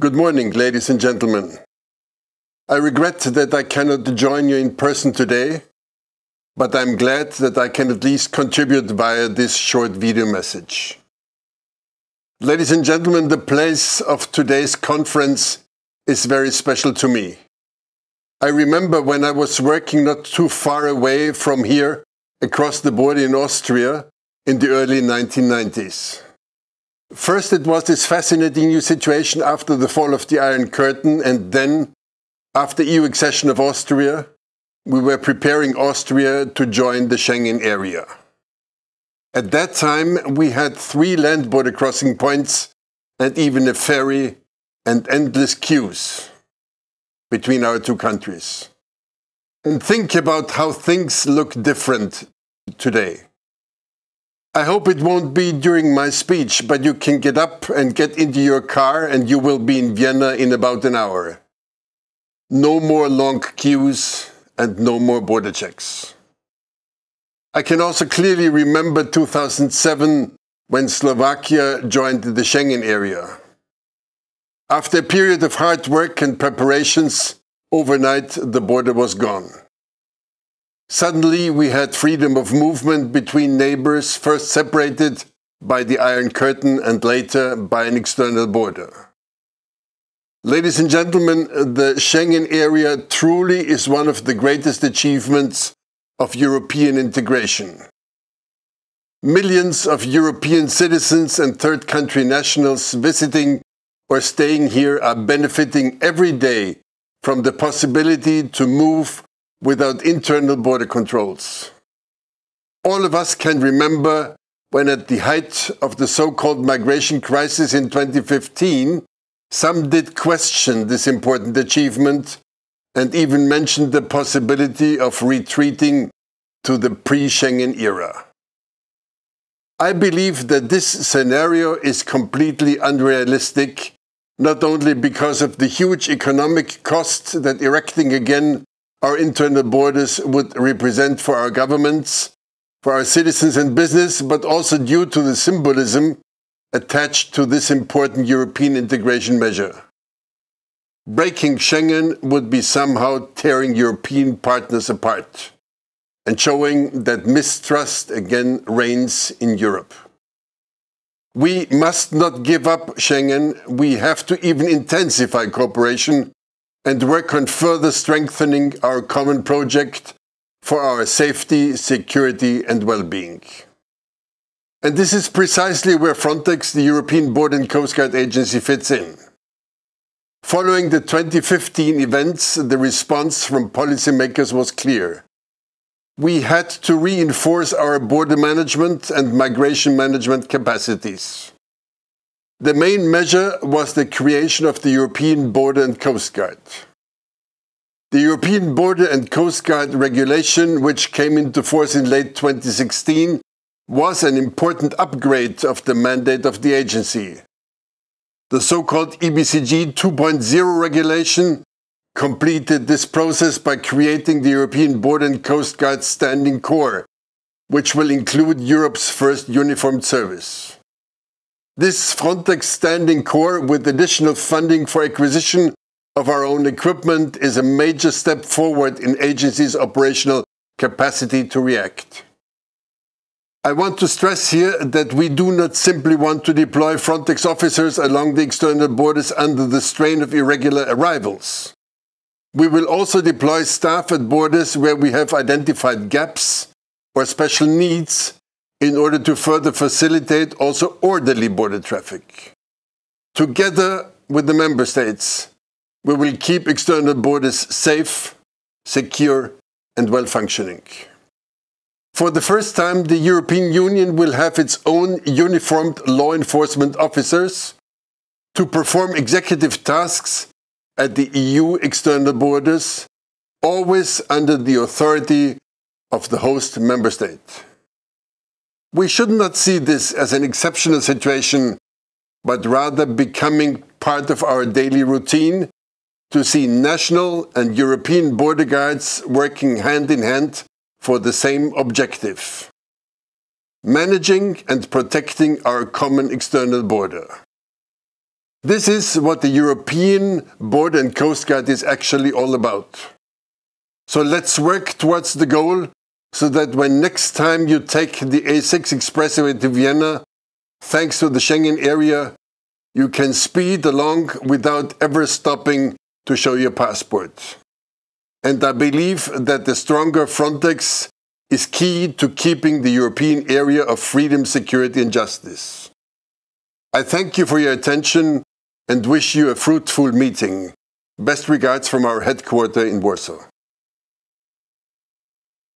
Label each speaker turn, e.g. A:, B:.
A: Good morning, ladies and gentlemen. I regret that I cannot join you in person today, but I'm glad that I can at least contribute via this short video message. Ladies and gentlemen, the place of today's conference is very special to me. I remember when I was working not too far away from here, across the border in Austria, in the early 1990s. First, it was this fascinating new situation after the fall of the Iron Curtain, and then, after EU accession of Austria, we were preparing Austria to join the Schengen area. At that time, we had three land border crossing points and even a ferry and endless queues between our two countries. And think about how things look different today. I hope it won't be during my speech, but you can get up and get into your car, and you will be in Vienna in about an hour. No more long queues and no more border checks. I can also clearly remember 2007 when Slovakia joined the Schengen area. After a period of hard work and preparations, overnight the border was gone. Suddenly, we had freedom of movement between neighbors, first separated by the Iron Curtain and later by an external border. Ladies and gentlemen, the Schengen area truly is one of the greatest achievements of European integration. Millions of European citizens and third country nationals visiting or staying here are benefiting every day from the possibility to move without internal border controls. All of us can remember when, at the height of the so called migration crisis in 2015, some did question this important achievement and even mentioned the possibility of retreating to the pre Schengen era. I believe that this scenario is completely unrealistic, not only because of the huge economic cost that erecting again our internal borders would represent for our governments, for our citizens and business, but also due to the symbolism attached to this important European integration measure. Breaking Schengen would be somehow tearing European partners apart and showing that mistrust again reigns in Europe. We must not give up Schengen. We have to even intensify cooperation and work on further strengthening our common project for our safety, security, and well being. And this is precisely where Frontex, the European Border and Coast Guard Agency, fits in. Following the 2015 events, the response from policymakers was clear. We had to reinforce our border management and migration management capacities. The main measure was the creation of the European Border and Coast Guard. The European Border and Coast Guard regulation, which came into force in late 2016, was an important upgrade of the mandate of the agency. The so called EBCG 2.0 regulation completed this process by creating the European Border and Coast Guard Standing Corps, which will include Europe's first uniformed service. This Frontex Standing Corps, with additional funding for acquisition of our own equipment, is a major step forward in agency's operational capacity to react. I want to stress here that we do not simply want to deploy Frontex officers along the external borders under the strain of irregular arrivals. We will also deploy staff at borders where we have identified gaps or special needs in order to further facilitate also orderly border traffic. Together with the member states, we will keep external borders safe, secure and well functioning. For the first time, the European Union will have its own uniformed law enforcement officers to perform executive tasks at the EU external borders, always under the authority of the host member state. We should not see this as an exceptional situation, but rather becoming part of our daily routine to see national and European border guards working hand in hand for the same objective managing and protecting our common external border. This is what the European Border and Coast Guard is actually all about. So let's work towards the goal so that when next time you take the A6 expressway to Vienna, thanks to the Schengen area, you can speed along without ever stopping to show your passport. And I believe that the stronger Frontex is key to keeping the European area of freedom, security and justice. I thank you for your attention and wish you a fruitful meeting. Best regards from our headquarters in Warsaw.